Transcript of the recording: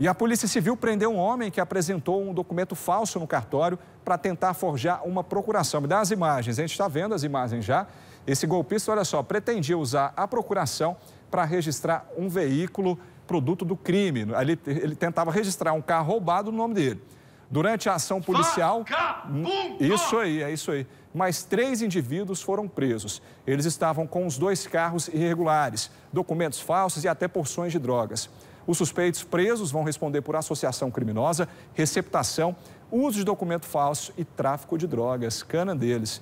E a Polícia Civil prendeu um homem que apresentou um documento falso no cartório para tentar forjar uma procuração. Me dá as imagens, a gente está vendo as imagens já. Esse golpista, olha só, pretendia usar a procuração para registrar um veículo produto do crime. Ele, ele tentava registrar um carro roubado no nome dele. Durante a ação policial. Isso aí, é isso aí. Mais três indivíduos foram presos. Eles estavam com os dois carros irregulares, documentos falsos e até porções de drogas. Os suspeitos presos vão responder por associação criminosa, receptação, uso de documento falso e tráfico de drogas. Cana deles.